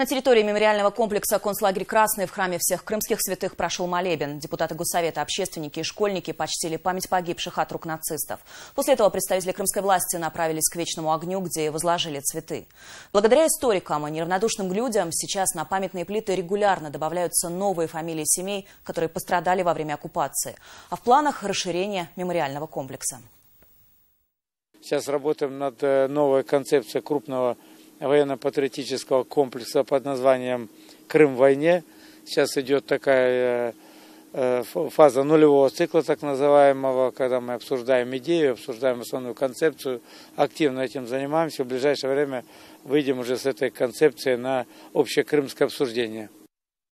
На территории мемориального комплекса концлагерь «Красный» в храме всех крымских святых прошел молебен. Депутаты Госсовета, общественники и школьники почтили память погибших от рук нацистов. После этого представители крымской власти направились к Вечному огню, где возложили цветы. Благодаря историкам и неравнодушным людям сейчас на памятные плиты регулярно добавляются новые фамилии семей, которые пострадали во время оккупации. А в планах расширение мемориального комплекса. Сейчас работаем над э, новой концепцией крупного военно-патриотического комплекса под названием «Крым в войне». Сейчас идет такая э, э, фаза нулевого цикла, так называемого, когда мы обсуждаем идею, обсуждаем основную концепцию, активно этим занимаемся. В ближайшее время выйдем уже с этой концепцией на общекрымское обсуждение.